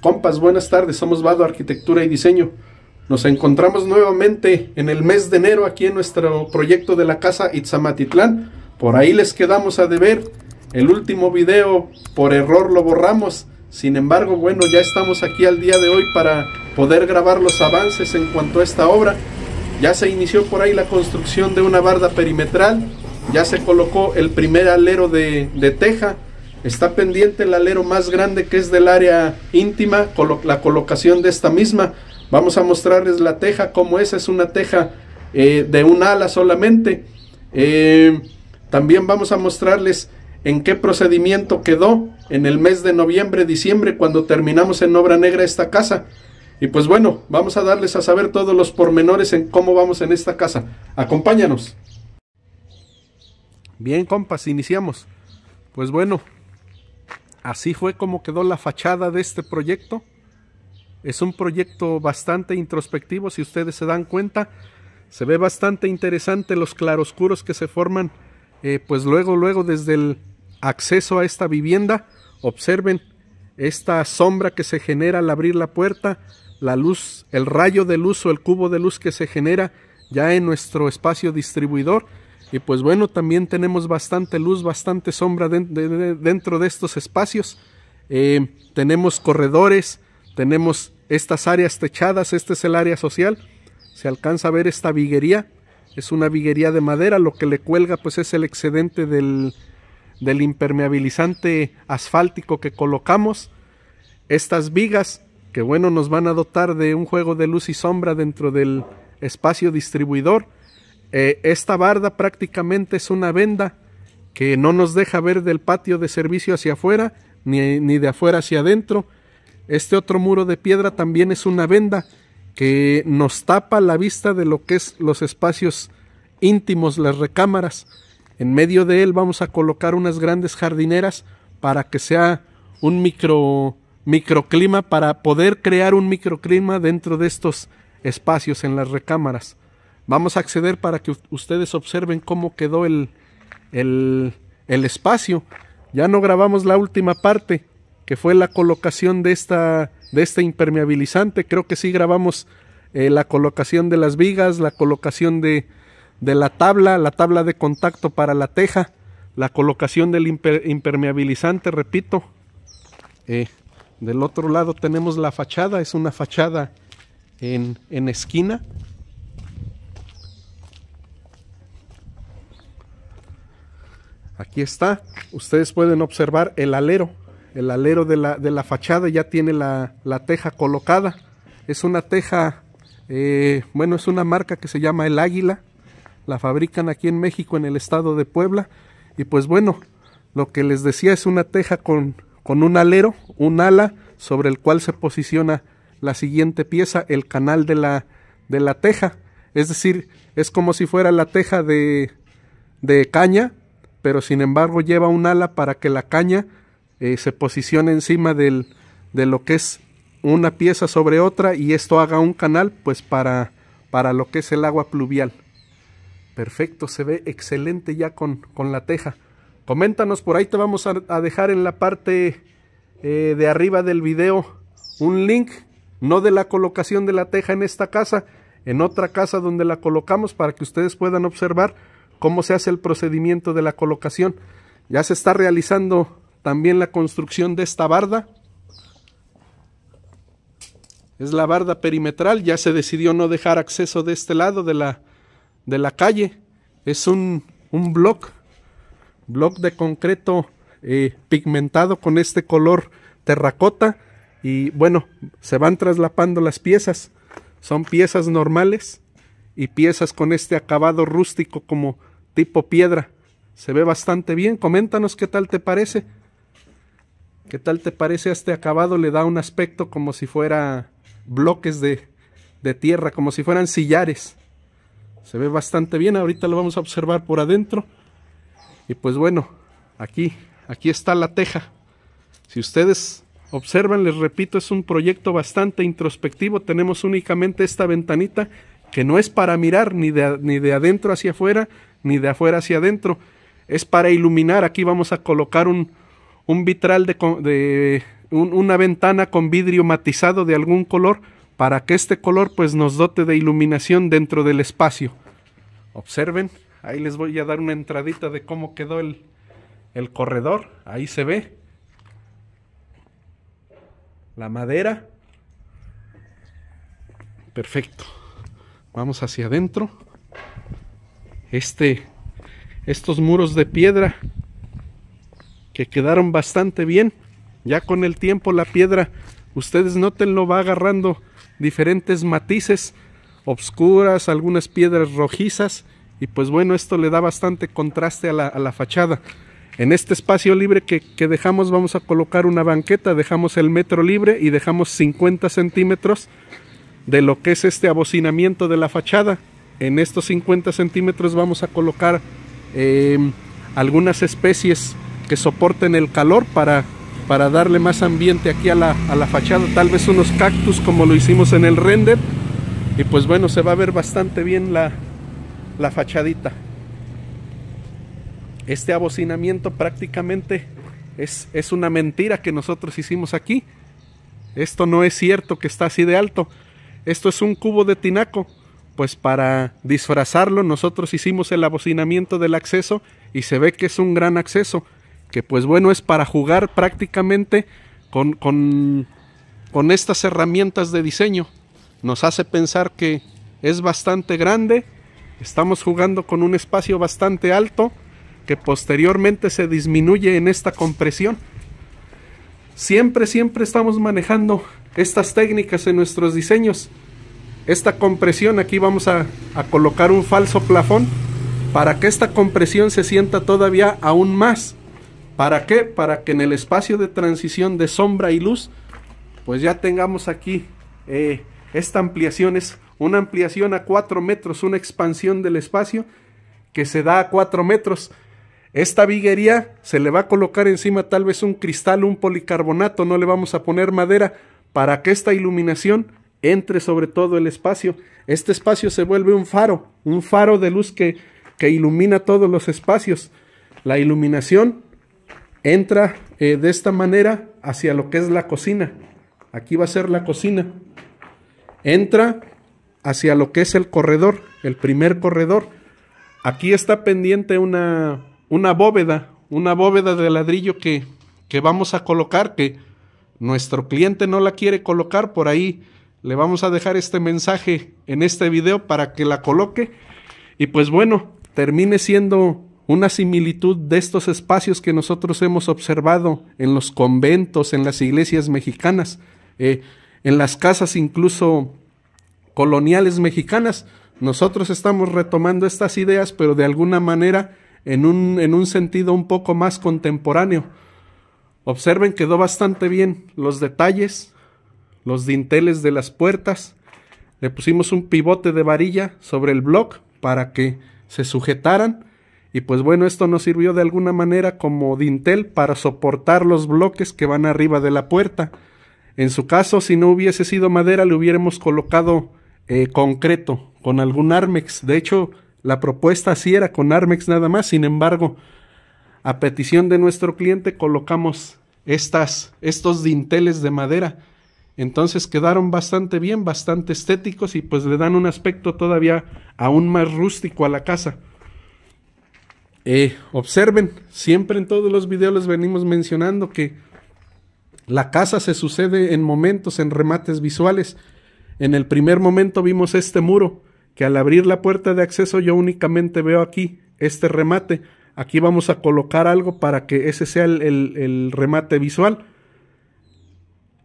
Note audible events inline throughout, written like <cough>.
Compas, buenas tardes, somos Vado Arquitectura y Diseño. Nos encontramos nuevamente en el mes de enero aquí en nuestro proyecto de la casa Itzamatitlán. Por ahí les quedamos a deber. El último video por error lo borramos. Sin embargo, bueno, ya estamos aquí al día de hoy para poder grabar los avances en cuanto a esta obra. Ya se inició por ahí la construcción de una barda perimetral. Ya se colocó el primer alero de, de teja Está pendiente el alero más grande que es del área íntima, la colocación de esta misma. Vamos a mostrarles la teja, como es, es una teja eh, de un ala solamente. Eh, también vamos a mostrarles en qué procedimiento quedó en el mes de noviembre, diciembre, cuando terminamos en obra negra esta casa. Y pues bueno, vamos a darles a saber todos los pormenores en cómo vamos en esta casa. Acompáñanos. Bien, compas, iniciamos. Pues bueno, así fue como quedó la fachada de este proyecto. Es un proyecto bastante introspectivo, si ustedes se dan cuenta. Se ve bastante interesante los claroscuros que se forman, eh, pues luego, luego desde el acceso a esta vivienda. Observen esta sombra que se genera al abrir la puerta, la luz, el rayo de luz o el cubo de luz que se genera ya en nuestro espacio distribuidor y pues bueno, también tenemos bastante luz, bastante sombra dentro de estos espacios. Eh, tenemos corredores, tenemos estas áreas techadas, este es el área social. Se alcanza a ver esta viguería, es una viguería de madera, lo que le cuelga pues es el excedente del, del impermeabilizante asfáltico que colocamos. Estas vigas, que bueno, nos van a dotar de un juego de luz y sombra dentro del espacio distribuidor eh, esta barda prácticamente es una venda que no nos deja ver del patio de servicio hacia afuera, ni, ni de afuera hacia adentro. Este otro muro de piedra también es una venda que nos tapa la vista de lo que es los espacios íntimos, las recámaras. En medio de él vamos a colocar unas grandes jardineras para que sea un micro microclima para poder crear un microclima dentro de estos espacios en las recámaras. Vamos a acceder para que ustedes observen cómo quedó el, el, espacio. Ya no grabamos la última parte, que fue la colocación de, esta, de este impermeabilizante. Creo que sí grabamos eh, la colocación de las vigas, la colocación de, de, la tabla, la tabla de contacto para la teja, la colocación del impermeabilizante, repito. Eh, del otro lado tenemos la fachada, es una fachada en, en esquina. Aquí está. Ustedes pueden observar el alero. El alero de la, de la fachada ya tiene la, teja colocada. Es una teja, eh, bueno, es una marca que se llama El Águila. La fabrican aquí en México, en el estado de Puebla. Y pues bueno, lo que les decía es una teja con, con un alero, un ala, sobre el cual se posiciona la siguiente pieza, el canal de la, de la teja. Es decir, es como si fuera la teja de, de caña, pero sin embargo lleva un ala para que la caña eh, se posicione encima del, de lo que es una pieza sobre otra y esto haga un canal pues para, para lo que es el agua pluvial. Perfecto, se ve excelente ya con, la teja. Coméntanos, por ahí te vamos a, dejar en la parte eh, de arriba del video un link, no de la colocación de la teja en esta casa, en otra casa donde la colocamos para que ustedes puedan observar cómo se hace el procedimiento de la colocación. Ya se está realizando también la construcción de esta barda. Es la barda perimetral, ya se decidió no dejar acceso de este lado de la, de la calle. Es un, un block, de concreto eh, pigmentado con este color terracota. Y bueno, se van traslapando las piezas. Son piezas normales y piezas con este acabado rústico como tipo piedra. Se ve bastante bien. Coméntanos qué tal te parece. ¿Qué tal te parece este acabado? Le da un aspecto como si fuera bloques de, de tierra, como si fueran sillares. Se ve bastante bien. Ahorita lo vamos a observar por adentro. Y pues bueno, aquí, aquí está la teja. Si ustedes observan, les repito, es un proyecto bastante introspectivo. Tenemos únicamente esta ventanita que no es para mirar ni de, ni de adentro hacia afuera, ni de afuera hacia adentro. Es para iluminar. Aquí vamos a colocar un, un vitral de, de una ventana con vidrio matizado de algún color para que este color pues nos dote de iluminación dentro del espacio. Observen, ahí les voy a dar una entradita de cómo quedó el, el corredor. Ahí se ve la madera. Perfecto. Vamos hacia adentro este, estos muros de piedra que quedaron bastante bien. Ya con el tiempo la piedra, ustedes lo va agarrando diferentes matices obscuras, algunas piedras rojizas y pues bueno, esto le da bastante contraste a la, fachada. En este espacio libre que, que, dejamos vamos a colocar una banqueta, dejamos el metro libre y dejamos 50 centímetros de lo que es este abocinamiento de la fachada. En estos 50 centímetros vamos a colocar em, algunas especies que soporten el calor para, para darle más ambiente aquí a la, fachada. Tal vez unos cactus como lo hicimos en el render. Y pues bueno, se va a ver bastante bien la, fachadita. Este abocinamiento prácticamente es una mentira que nosotros hicimos aquí. Esto no es cierto que está así de alto. Esto es un cubo de tinaco pues para disfrazarlo nosotros hicimos el abocinamiento del acceso y se ve que es un gran acceso, que pues bueno es para jugar prácticamente con, con estas herramientas de diseño. Nos hace pensar que es bastante grande, estamos jugando con un espacio bastante alto que posteriormente se disminuye en esta compresión. Siempre, siempre estamos manejando estas técnicas en nuestros diseños esta compresión aquí vamos a, colocar un falso plafón para que esta compresión se sienta todavía aún más ¿para qué? para que en el espacio de transición de sombra y luz pues ya tengamos aquí eh, esta ampliación es una ampliación a 4 metros una expansión del espacio que se da a 4 metros esta viguería se le va a colocar encima tal vez un cristal, un policarbonato, no le vamos a poner madera para que esta iluminación entre sobre todo el espacio. Este espacio se vuelve un faro, un faro de luz que, que ilumina todos los espacios. La iluminación entra eh, de esta manera hacia lo que es la cocina. Aquí va a ser la cocina. Entra hacia lo que es el corredor, el primer corredor. Aquí está pendiente una, una bóveda, una bóveda de ladrillo que, que vamos a colocar, que nuestro cliente no la quiere colocar por ahí le vamos a dejar este mensaje en este video para que la coloque y pues bueno, termine siendo una similitud de estos espacios que nosotros hemos observado en los conventos, en las iglesias mexicanas, eh, en las casas incluso coloniales mexicanas. Nosotros estamos retomando estas ideas, pero de alguna manera en un, en un sentido un poco más contemporáneo. Observen, quedó bastante bien los detalles, los dinteles de las puertas. Le pusimos un pivote de varilla sobre el block para que se sujetaran. Y pues bueno, esto nos sirvió de alguna manera como dintel para soportar los bloques que van arriba de la puerta. En su caso, si no hubiese sido madera, le hubiéramos colocado eh, concreto con algún armex. De hecho, la propuesta sí era con armex nada más. Sin embargo, a petición de nuestro cliente colocamos estas, estos dinteles de madera entonces quedaron bastante bien, bastante estéticos y pues le dan un aspecto todavía aún más rústico a la casa. Eh, observen, siempre en todos los videos les venimos mencionando que la casa se sucede en momentos, en remates visuales. En el primer momento vimos este muro, que al abrir la puerta de acceso yo únicamente veo aquí este remate. Aquí vamos a colocar algo para que ese sea el, el remate visual.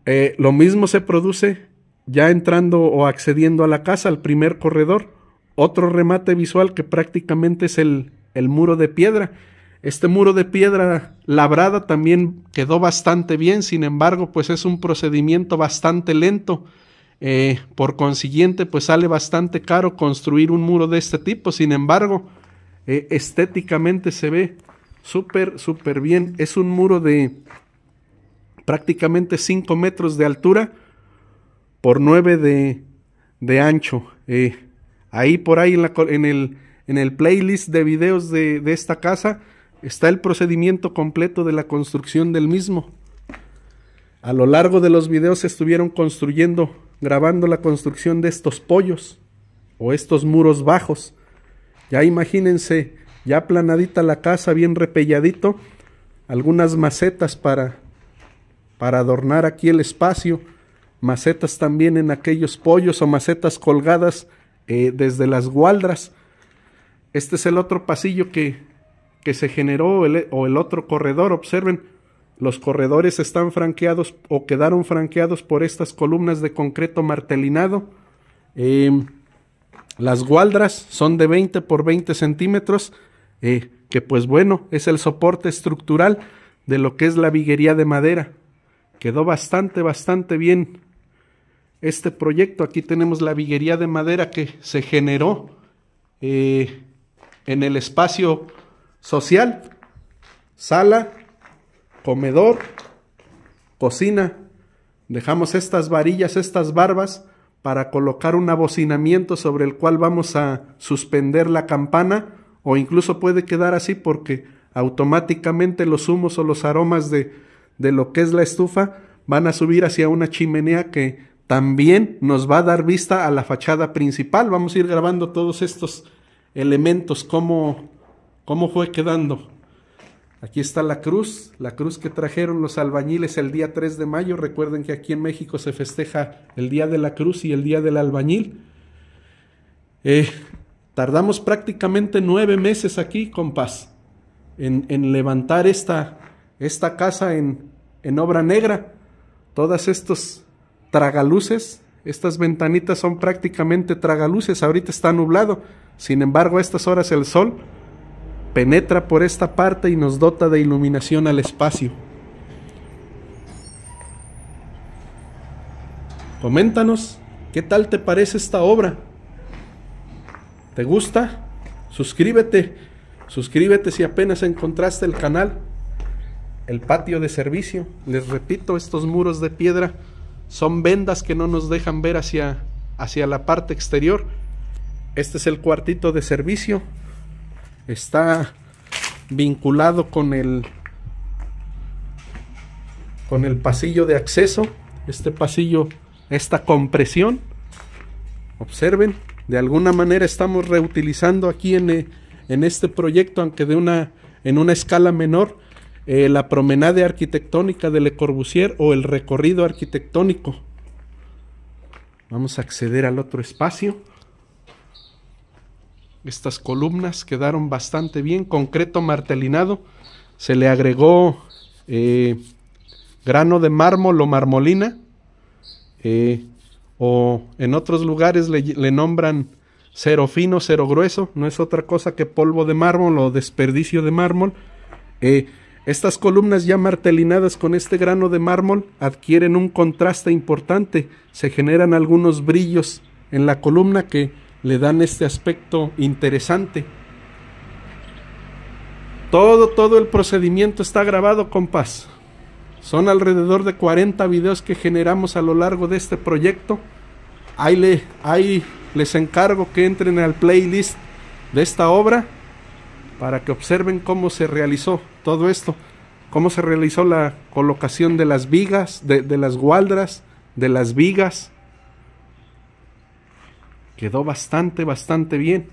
Eh, lo mismo se produce ya entrando o accediendo a la casa, al primer corredor. Otro remate visual que prácticamente es el, el muro de piedra. Este muro de piedra labrada también quedó bastante bien, sin embargo, pues es un procedimiento bastante lento. Eh, por consiguiente, pues sale bastante caro construir un muro de este tipo. Sin embargo, eh, estéticamente se ve súper, súper bien. Es un muro de prácticamente 5 metros de altura por 9 de, ancho. Eh, ahí por ahí en, la, el, en, el, playlist de videos de, esta casa está el procedimiento completo de la construcción del mismo. A lo largo de los videos se estuvieron construyendo, grabando la construcción de estos pollos o estos muros bajos. Ya imagínense, ya planadita la casa, bien repelladito, algunas macetas para para adornar aquí el espacio, macetas también en aquellos pollos o macetas colgadas eh, desde las gualdras. Este es el otro pasillo que, que se generó o el otro corredor. Observen, los corredores están franqueados o quedaron franqueados por estas columnas de concreto martelinado. Eh, las gualdras son de 20 por 20 centímetros, eh, que pues bueno, es el soporte estructural de lo que es la viguería de madera. Quedó bastante, bastante bien este proyecto. Aquí tenemos la viguería de madera que se generó eh, en el espacio social. Sala, comedor, cocina. Dejamos estas varillas, estas barbas, para colocar un abocinamiento sobre el cual vamos a suspender la campana o incluso puede quedar así porque automáticamente los humos o los aromas de de lo que es la estufa, van a subir hacia una chimenea que también nos va a dar vista a la fachada principal. Vamos a ir grabando todos estos elementos, cómo, cómo fue quedando. Aquí está la cruz, la cruz que trajeron los albañiles el día 3 de mayo. Recuerden que aquí en México se festeja el Día de la Cruz y el Día del Albañil. Eh, tardamos prácticamente nueve meses aquí, compás, en levantar esta, esta casa en, en obra negra. Todas estos tragaluces, estas ventanitas son prácticamente tragaluces, ahorita está nublado, sin embargo a estas horas el sol penetra por esta parte y nos dota de iluminación al espacio. Coméntanos, ¿qué tal te parece esta obra? ¿Te gusta? Suscríbete, suscríbete si apenas encontraste el canal el patio de servicio. Les repito, estos muros de piedra son vendas que no nos dejan ver hacia, hacia la parte exterior. Este es el cuartito de servicio. Está vinculado con el con el pasillo de acceso. Este pasillo, esta compresión, observen, de alguna manera estamos reutilizando aquí en, en este proyecto, aunque de una en una escala menor, eh, la promenade arquitectónica de Le Corbusier o el recorrido arquitectónico. Vamos a acceder al otro espacio. Estas columnas quedaron bastante bien, concreto martelinado. Se le agregó eh, grano de mármol o marmolina. Eh, o en otros lugares le, nombran cero fino, cero grueso. No es otra cosa que polvo de mármol o desperdicio de mármol. Estas columnas ya martelinadas con este grano de mármol adquieren un contraste importante, se generan algunos brillos en la columna que le dan este aspecto interesante. Todo, todo el procedimiento está grabado, paz. Son alrededor de 40 videos que generamos a lo largo de este proyecto. Ahí, le, ahí les encargo que entren al playlist de esta obra para que observen cómo se realizó todo esto, cómo se realizó la colocación de las vigas, de, las gualdras, de las vigas. Quedó bastante, bastante bien.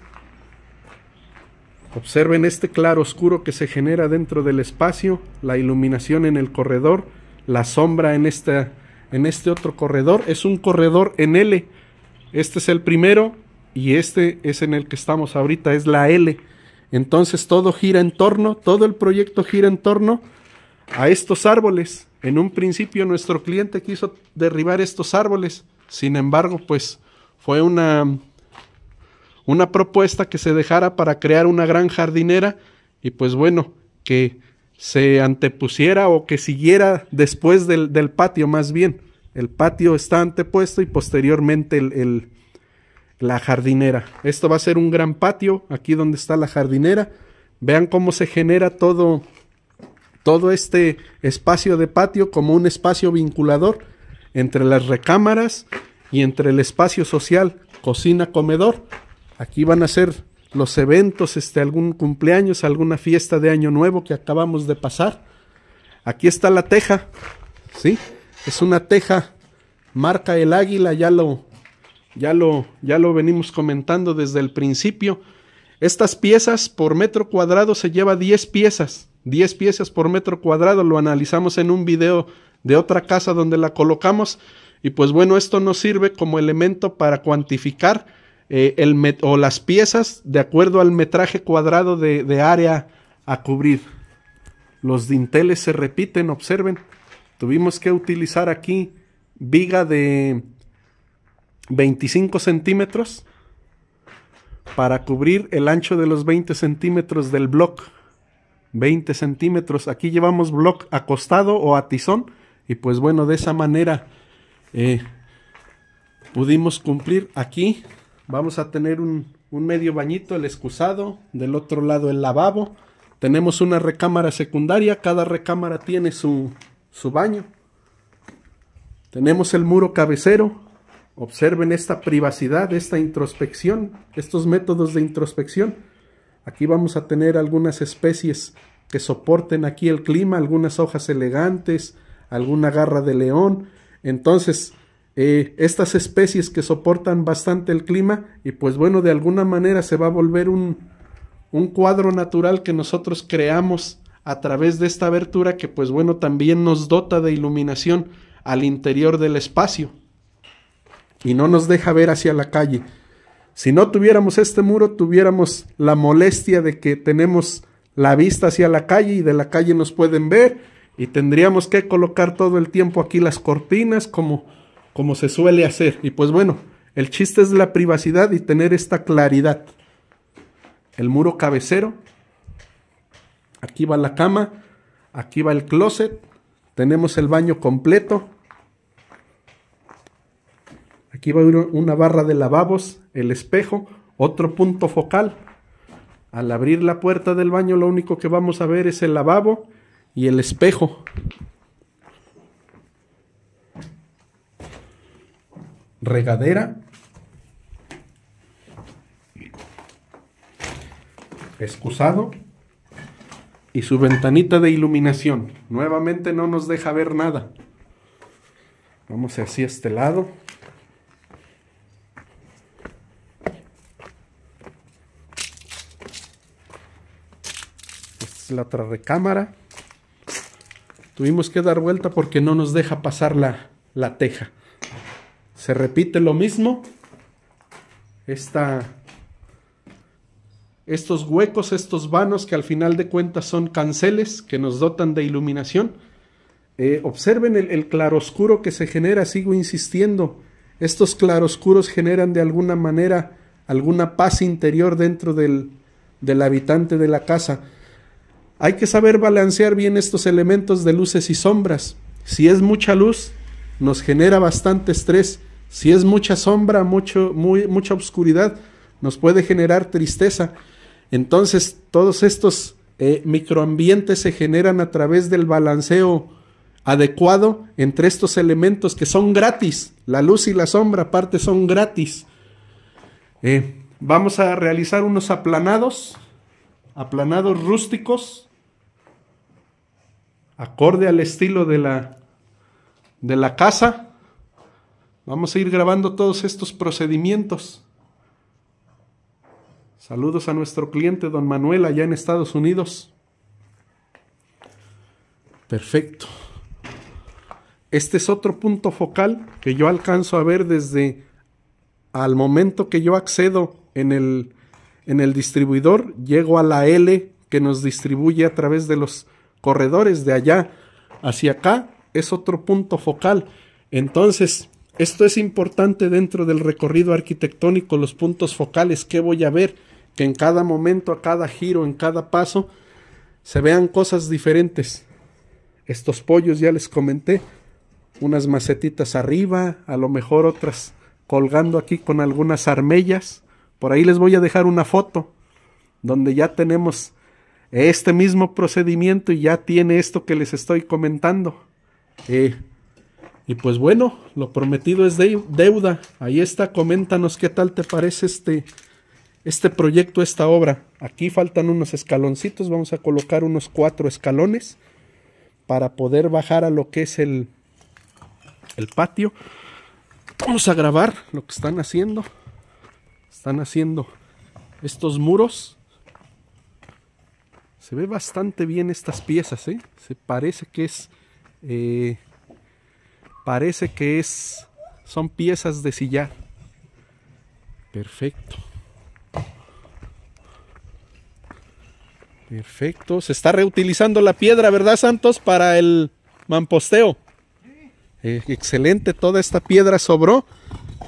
Observen este claro oscuro que se genera dentro del espacio, la iluminación en el corredor, la sombra en, este, en este otro corredor. Es un corredor en L. Este es el primero y este es en el que estamos ahorita, es la L. Entonces todo gira en torno, todo el proyecto gira en torno a estos árboles. En un principio nuestro cliente quiso derribar estos árboles, sin embargo, pues fue una, una propuesta que se dejara para crear una gran jardinera y pues bueno, que se antepusiera o que siguiera después del, patio más bien. El patio está antepuesto y posteriormente el la jardinera. Esto va a ser un gran patio, aquí donde está la jardinera. Vean cómo se genera todo, todo este espacio de patio como un espacio vinculador entre las recámaras y entre el espacio social, cocina, comedor. Aquí van a ser los eventos, este, algún cumpleaños, alguna fiesta de año nuevo que acabamos de pasar. Aquí está la teja, ¿sí? Es una teja, marca el águila, ya lo, ya lo, ya lo venimos comentando desde el principio. Estas piezas por metro cuadrado se lleva 10 piezas. 10 piezas por metro cuadrado. Lo analizamos en un video de otra casa donde la colocamos. Y pues bueno, esto nos sirve como elemento para cuantificar eh, el o las piezas de acuerdo al metraje cuadrado de, de área a cubrir. Los dinteles se repiten, observen. Tuvimos que utilizar aquí viga de 25 centímetros para cubrir el ancho de los 20 centímetros del block. 20 centímetros. Aquí llevamos block acostado o a tizón. Y pues bueno, de esa manera eh, pudimos cumplir. Aquí vamos a tener un, medio bañito, el excusado. Del otro lado el lavabo. Tenemos una recámara secundaria. Cada recámara tiene su, su baño. Tenemos el muro cabecero Observen esta privacidad, esta introspección, estos métodos de introspección. Aquí vamos a tener algunas especies que soporten aquí el clima, algunas hojas elegantes, alguna garra de león. Entonces, eh, estas especies que soportan bastante el clima y pues bueno, de alguna manera se va a volver un cuadro natural que nosotros creamos a través de esta abertura que pues bueno, también nos dota de iluminación al interior del espacio y no nos deja ver hacia la calle. Si no tuviéramos este muro, tuviéramos la molestia de que tenemos la vista hacia la calle y de la calle nos pueden ver y tendríamos que colocar todo el tiempo aquí las cortinas como, como se suele hacer. Y pues bueno, el chiste es la privacidad y tener esta claridad. El muro cabecero, aquí va la cama, aquí va el closet, tenemos el baño completo, Aquí va una barra de lavabos, el espejo, otro punto focal. Al abrir la puerta del baño lo único que vamos a ver es el lavabo y el espejo. Regadera. Excusado. Y su ventanita de iluminación. Nuevamente no nos deja ver nada. Vamos así a este lado. Pues, la otra recámara. Tuvimos que dar vuelta porque no nos deja pasar la, teja. Se repite lo mismo. Está estos huecos, estos vanos que al final de cuentas son canceles que nos dotan de iluminación. Eh, observen el, claroscuro que se genera, sigo insistiendo. Estos claroscuros generan de alguna manera alguna paz interior dentro del, del habitante de la casa. Hay que saber balancear bien estos elementos de luces y sombras. Si es mucha luz, nos genera bastante estrés. Si es mucha sombra, mucho, muy, mucha oscuridad, nos puede generar tristeza. Entonces, todos estos eh, microambientes se generan a través del balanceo adecuado entre estos elementos que son gratis. La luz y la sombra aparte son gratis. Eh, vamos a realizar unos aplanados, aplanados rústicos acorde al estilo de la, de la casa, vamos a ir grabando todos estos procedimientos. Saludos a nuestro cliente, don Manuel, allá en Estados Unidos. Perfecto. Este es otro punto focal que yo alcanzo a ver desde al momento que yo accedo en el, en el distribuidor, llego a la L que nos distribuye a través de los corredores de allá hacia acá es otro punto focal. Entonces, esto es importante dentro del recorrido arquitectónico, los puntos focales que voy a ver, que en cada momento, a cada giro, en cada paso, se vean cosas diferentes. Estos pollos ya les comenté, unas macetitas arriba, a lo mejor otras colgando aquí con algunas armellas. Por ahí les voy a dejar una foto donde ya tenemos este mismo procedimiento y ya tiene esto que les estoy comentando. Eh, y pues bueno, lo prometido es deuda. Ahí está, coméntanos qué tal te parece este, este proyecto, esta obra. Aquí faltan unos escaloncitos, vamos a colocar unos cuatro escalones para poder bajar a lo que es el, el patio. Vamos a grabar lo que están haciendo. Están haciendo estos muros se ve bastante bien estas piezas, ¿eh? Se parece que es... Eh, parece que es... Son piezas de sillar. Perfecto. Perfecto. Se está reutilizando la piedra, ¿verdad, Santos? Para el mamposteo. Eh, excelente. Toda esta piedra sobró,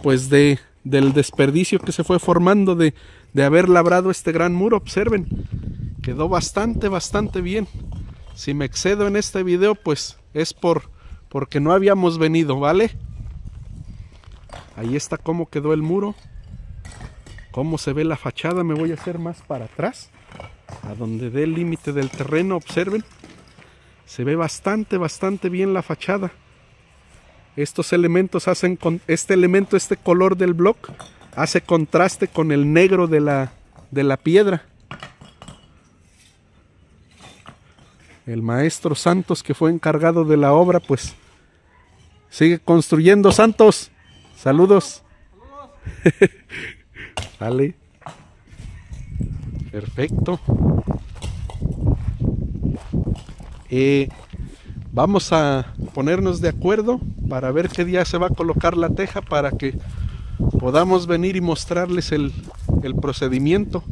pues, de, del desperdicio que se fue formando de, de haber labrado este gran muro. Observen quedó bastante, bastante bien. Si me excedo en este video, pues es por porque no habíamos venido, ¿vale? Ahí está cómo quedó el muro. Cómo se ve la fachada. Me voy a hacer más para atrás. A donde dé el límite del terreno, observen. Se ve bastante, bastante bien la fachada. Estos elementos hacen con este elemento, este color del block, hace contraste con el negro de la, de la piedra. el maestro Santos que fue encargado de la obra, pues sigue construyendo Santos. Saludos. vale <laughs> Perfecto. Eh, vamos a ponernos de acuerdo para ver qué día se va a colocar la teja para que podamos venir y mostrarles el, el procedimiento.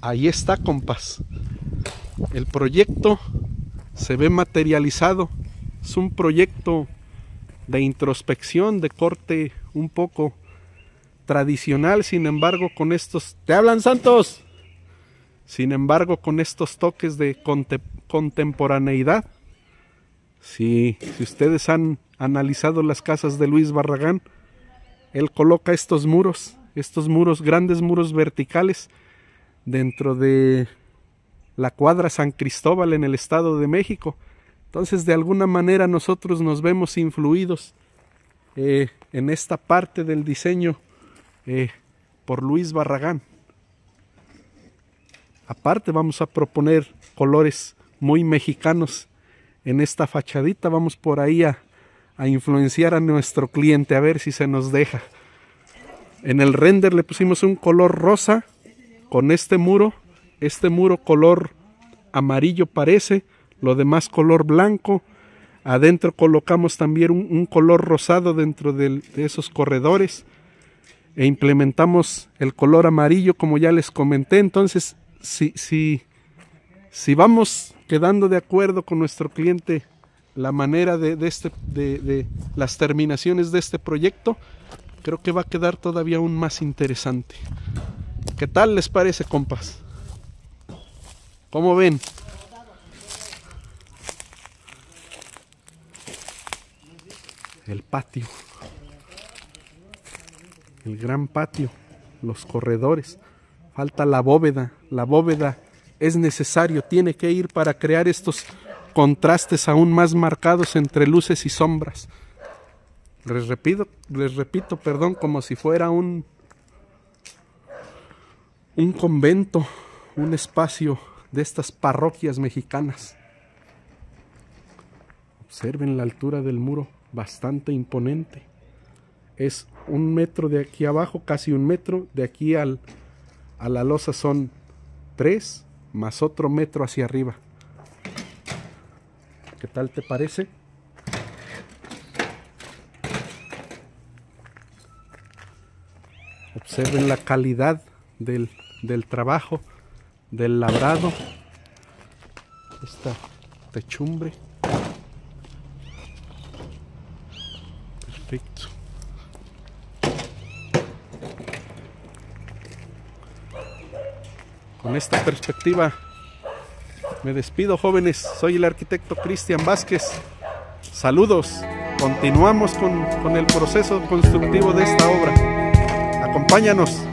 Ahí está, compas el proyecto se ve materializado. Es un proyecto de introspección, de corte un poco tradicional, sin embargo, con estos... ¡Te hablan santos! Sin embargo, con estos toques de contemporaneidad. Si, si ustedes han analizado las casas de Luis Barragán, él coloca estos muros, estos muros, grandes muros verticales, dentro de la cuadra San Cristóbal en el Estado de México. Entonces, de alguna manera nosotros nos vemos influidos eh, en esta parte del diseño eh, por Luis Barragán. Aparte vamos a proponer colores muy mexicanos en esta fachadita. Vamos por ahí a, a influenciar a nuestro cliente a ver si se nos deja. En el render le pusimos un color rosa con este muro este muro color amarillo parece, lo demás color blanco. Adentro colocamos también un, color rosado dentro de esos corredores e implementamos el color amarillo como ya les comenté. Entonces, si, si, si vamos quedando de acuerdo con nuestro cliente la manera de, de este, las terminaciones de este proyecto, creo que va a quedar todavía aún más interesante. ¿Qué tal les parece, compas? ¿Cómo ven? El patio. El gran patio. Los corredores. Falta la bóveda. La bóveda es necesario. Tiene que ir para crear estos contrastes aún más marcados entre luces y sombras. Les repito, les repito, perdón, como si fuera un un convento, un espacio de estas parroquias mexicanas. Observen la altura del muro, bastante imponente. Es un metro de aquí abajo, casi un metro, de aquí al, a la losa son tres, más otro metro hacia arriba. ¿Qué tal te parece? Observen la calidad del, del trabajo del labrado. Esta techumbre. Perfecto. Con esta perspectiva me despido jóvenes. Soy el arquitecto Cristian Vázquez. Saludos. Continuamos con, con el proceso constructivo de esta obra. Acompáñanos.